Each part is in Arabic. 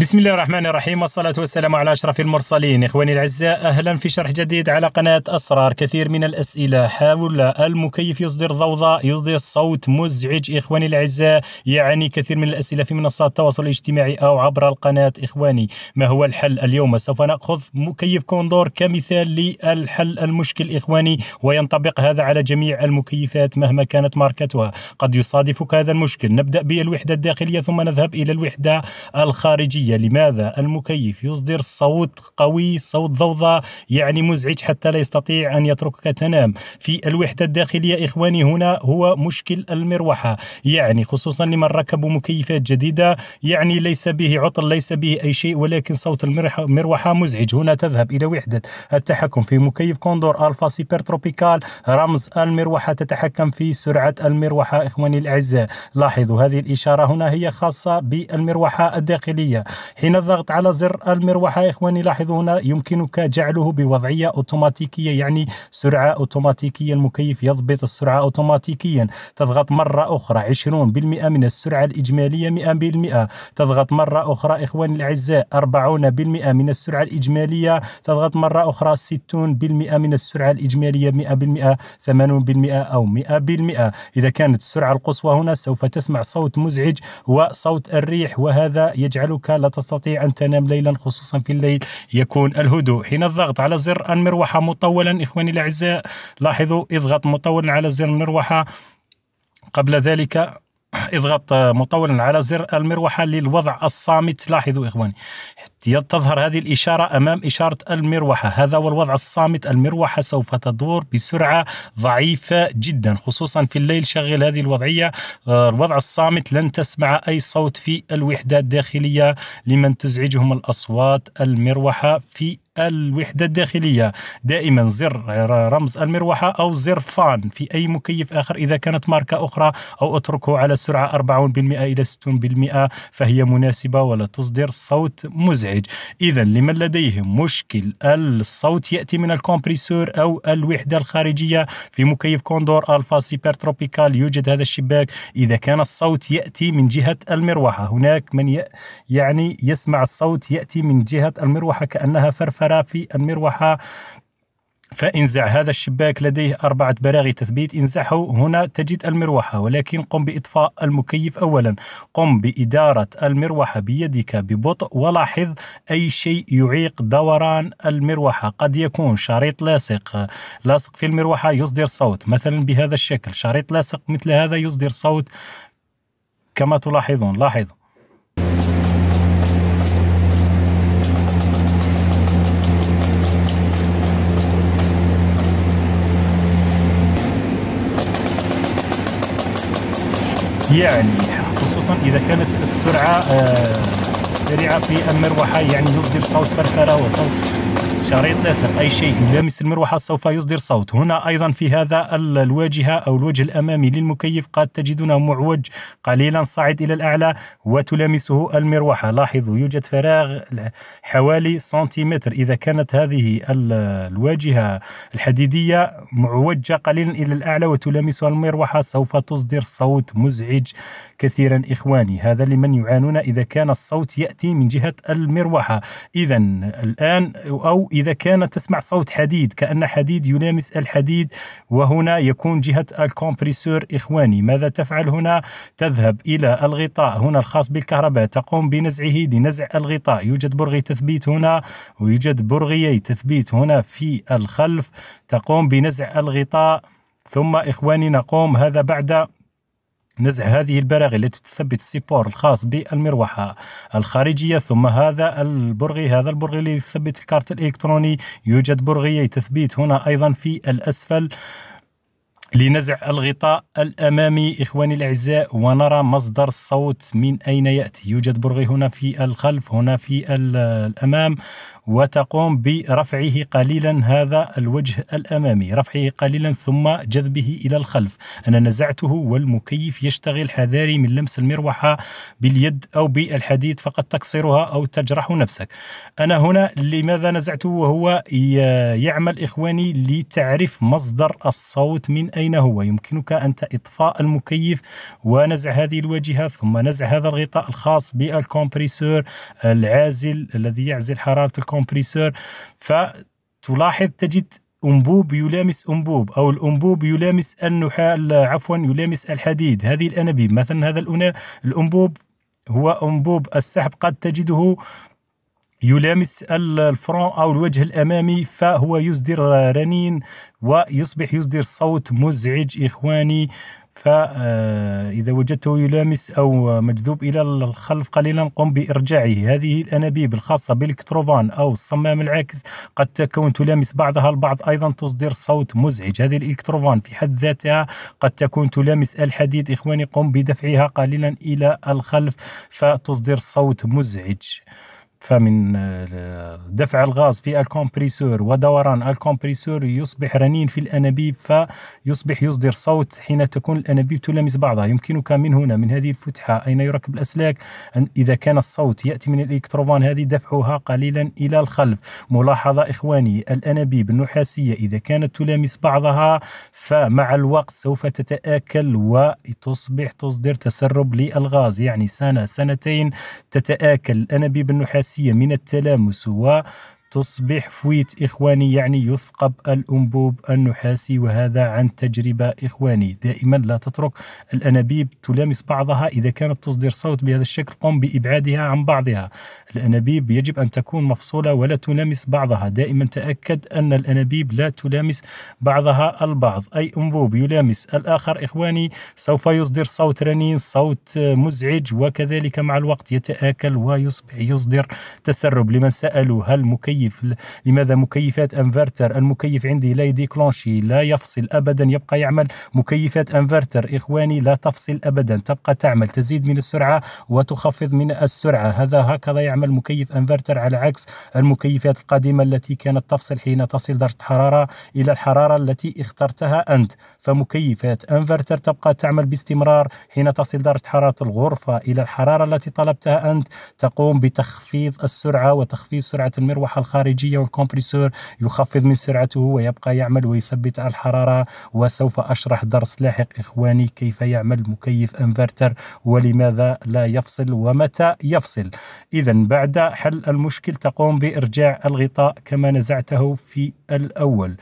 بسم الله الرحمن الرحيم والصلاة والسلام على أشرف المرسلين إخواني الأعزاء أهلا في شرح جديد على قناة أسرار كثير من الأسئلة حاول المكيف يصدر ضوضاء يصدر صوت مزعج إخواني الأعزاء يعني كثير من الأسئلة في منصات التواصل الاجتماعي أو عبر القناة إخواني ما هو الحل اليوم سوف نأخذ مكيف كوندور كمثال للحل المشكل إخواني وينطبق هذا على جميع المكيفات مهما كانت ماركتها قد يصادفك هذا المشكل نبدأ بالوحدة الداخلية ثم نذهب إلى الوحدة الخارجية الصوتية لماذا المكيف يصدر صوت قوي صوت ضوضاء يعني مزعج حتى لا يستطيع أن يتركك تنام في الوحدة الداخلية إخواني هنا هو مشكل المروحة يعني خصوصا لمن ركبوا مكيفات جديدة يعني ليس به عطل ليس به أي شيء ولكن صوت المروحة مزعج هنا تذهب إلى وحدة التحكم في مكيف كوندور ألفا سيبر تروبيكال رمز المروحة تتحكم في سرعة المروحة إخواني الأعزاء لاحظوا هذه الإشارة هنا هي خاصة بالمروحة الداخلية حين الضغط على زر المروحة يا إخواني لاحظوا هنا يمكنك جعله بوضعية أوتوماتيكية يعني سرعة أوتوماتيكية المكيف يضبط السرعة أوتوماتيكيا تضغط مرة أخرى 20% من السرعة الإجمالية 100% تضغط مرة أخرى إخواني الأعزاء 40% من السرعة الإجمالية تضغط مرة أخرى 60% من السرعة الإجمالية 100% 80% أو 100% إذا كانت السرعة القصوى هنا سوف تسمع صوت مزعج وصوت الريح وهذا يجعلك لا تستطيع أن تنام ليلا خصوصا في الليل يكون الهدوء حين الضغط على زر المروحة مطولا إخواني الأعزاء لاحظوا اضغط مطولا على زر المروحة قبل ذلك اضغط مطولا على زر المروحه للوضع الصامت لاحظوا اخواني تظهر هذه الإشارة أمام إشارة المروحة هذا هو الوضع الصامت المروحة سوف تدور بسرعة ضعيفة جدا خصوصا في الليل شغل هذه الوضعية آه، الوضع الصامت لن تسمع أي صوت في الوحدة الداخلية لمن تزعجهم الأصوات المروحة في الوحدة الداخلية دائما زر رمز المروحة أو زر فان في أي مكيف آخر إذا كانت ماركة أخرى أو أتركه على سرعة 40% إلى 60% فهي مناسبة ولا تصدر صوت مزعج إذا لمن لديه مشكل الصوت يأتي من الكومبريسور أو الوحدة الخارجية في مكيف كوندور ألفا سيبر تروبيكال يوجد هذا الشباك إذا كان الصوت يأتي من جهة المروحة هناك من يعني يسمع الصوت يأتي من جهة المروحة كأنها فرفرة الأخرى في المروحة فانزع هذا الشباك لديه أربعة براغي تثبيت انزعه هنا تجد المروحة ولكن قم بإطفاء المكيف أولا قم بإدارة المروحة بيدك ببطء ولاحظ أي شيء يعيق دوران المروحة قد يكون شريط لاصق لاصق في المروحة يصدر صوت مثلا بهذا الشكل شريط لاصق مثل هذا يصدر صوت كما تلاحظون لاحظوا يعني خصوصا اذا كانت السرعه آه، سريعه في المروحه يعني يصدر صوت فرفره وصوت شريط لاصق أي شيء يلامس المروحة سوف يصدر صوت هنا أيضا في هذا الواجهة أو الوجه الأمامي للمكيف قد تجدونه معوج قليلا صاعد إلى الأعلى وتلامسه المروحة لاحظوا يوجد فراغ حوالي سنتيمتر إذا كانت هذه الواجهة الحديدية معوجة قليلا إلى الأعلى وتلامسها المروحة سوف تصدر صوت مزعج كثيرا إخواني هذا لمن يعانون إذا كان الصوت يأتي من جهة المروحة إذا الآن أو أو إذا كانت تسمع صوت حديد كأن حديد يلامس الحديد وهنا يكون جهة الكومبريسور إخواني ماذا تفعل هنا تذهب إلى الغطاء هنا الخاص بالكهرباء تقوم بنزعه لنزع الغطاء يوجد برغي تثبيت هنا ويوجد برغيي تثبيت هنا في الخلف تقوم بنزع الغطاء ثم إخواني نقوم هذا بعد نزع هذه البراغي التي تثبت السيبور الخاص بالمروحة الخارجية ثم هذا البرغي هذا البرغي الذي يثبت الكارت الإلكتروني يوجد برغي تثبيت هنا أيضا في الأسفل لنزع الغطاء الأمامي إخواني الأعزاء ونرى مصدر الصوت من أين يأتي يوجد برغي هنا في الخلف هنا في الأمام وتقوم برفعه قليلا هذا الوجه الأمامي رفعه قليلا ثم جذبه إلى الخلف أنا نزعته والمكيف يشتغل حذاري من لمس المروحة باليد أو بالحديد فقد تكسرها أو تجرح نفسك أنا هنا لماذا نزعته وهو يعمل إخواني لتعرف مصدر الصوت من أين هو يمكنك أنت إطفاء المكيف ونزع هذه الواجهة ثم نزع هذا الغطاء الخاص بالكمبريسور العازل الذي يعزل حرارة الكمبريسور كومبريسور فتلاحظ تجد أنبوب يلامس أنبوب أو الأنبوب يلامس النحاء عفوا يلامس الحديد هذه الأنابيب مثلا هذا الأنبوب هو أنبوب السحب قد تجده يلامس الفرون او الوجه الامامي فهو يصدر رنين ويصبح يصدر صوت مزعج اخواني فإذا وجدته يلامس أو مجذوب إلى الخلف قليلا قم بإرجاعه هذه الأنابيب الخاصة بالكتروفان أو الصمام العاكس قد تكون تلامس بعضها البعض أيضا تصدر صوت مزعج هذه الإلكتروفان في حد ذاتها قد تكون تلامس الحديد إخواني قم بدفعها قليلا إلى الخلف فتصدر صوت مزعج فمن آه، دفع الغاز في الكمبريسور ودوران الكمبريسور يصبح رنين في الأنابيب فيصبح يصدر صوت حين تكون الأنابيب تلامس بعضها يمكنك من هنا من هذه الفتحة أين يركب الأسلاك إذا كان الصوت يأتي من الإلكتروفان هذه دفعها قليلا إلى الخلف ملاحظة إخواني الأنابيب النحاسية إذا كانت تلامس بعضها فمع الوقت سوف تتآكل وتصبح تصدر تسرب للغاز يعني سنة سنتين تتآكل الأنابيب النحاسية الأساسية من التلامس و تصبح فويت إخواني يعني يثقب الأنبوب النحاسي وهذا عن تجربة إخواني دائما لا تترك الأنابيب تلامس بعضها إذا كانت تصدر صوت بهذا الشكل قم بإبعادها عن بعضها الأنابيب يجب أن تكون مفصولة ولا تلامس بعضها دائما تأكد أن الأنابيب لا تلامس بعضها البعض أي أنبوب يلامس الآخر إخواني سوف يصدر صوت رنين صوت مزعج وكذلك مع الوقت يتآكل ويصبح يصدر تسرب لمن سألوا هل مكيف المكيف لماذا مكيفات انفرتر المكيف عندي لا يديكلونشي لا يفصل ابدا يبقى يعمل مكيفات انفرتر اخواني لا تفصل ابدا تبقى تعمل تزيد من السرعه وتخفض من السرعه هذا هكذا يعمل مكيف انفرتر على عكس المكيفات القديمه التي كانت تفصل حين تصل درجه الحراره الى الحراره التي اخترتها انت فمكيفات انفرتر تبقى تعمل باستمرار حين تصل درجه حراره الغرفه الى الحراره التي طلبتها انت تقوم بتخفيض السرعه وتخفيض سرعه المروحه الخارجية والكمبريسور يخفض من سرعته ويبقى يعمل ويثبت الحرارة وسوف أشرح درس لاحق إخواني كيف يعمل مكيف انفرتر ولماذا لا يفصل ومتى يفصل إذا بعد حل المشكل تقوم بإرجاع الغطاء كما نزعته في الأول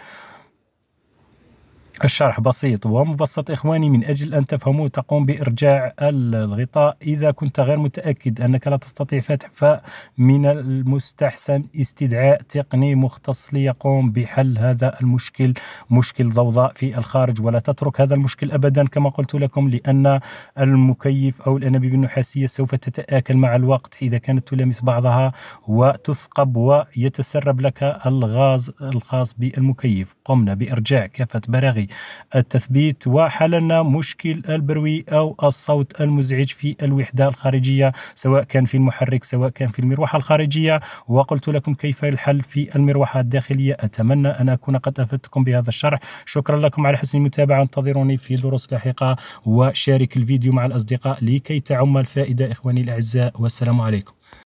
الشرح بسيط ومبسط إخواني من أجل أن تفهموا تقوم بإرجاع الغطاء إذا كنت غير متأكد أنك لا تستطيع فتح فمن المستحسن استدعاء تقني مختص ليقوم بحل هذا المشكل مشكل ضوضاء في الخارج ولا تترك هذا المشكل أبدا كما قلت لكم لأن المكيف أو الأنابيب النحاسية سوف تتآكل مع الوقت إذا كانت تلامس بعضها وتثقب ويتسرب لك الغاز الخاص بالمكيف قمنا بإرجاع كافة براغي البري التثبيت وحللنا مشكل البروي أو الصوت المزعج في الوحدة الخارجية سواء كان في المحرك سواء كان في المروحة الخارجية وقلت لكم كيف الحل في المروحة الداخلية أتمنى أن أكون قد أفدتكم بهذا الشرح شكرا لكم على حسن المتابعة انتظروني في دروس لاحقة وشارك الفيديو مع الأصدقاء لكي تعم الفائدة إخواني الأعزاء والسلام عليكم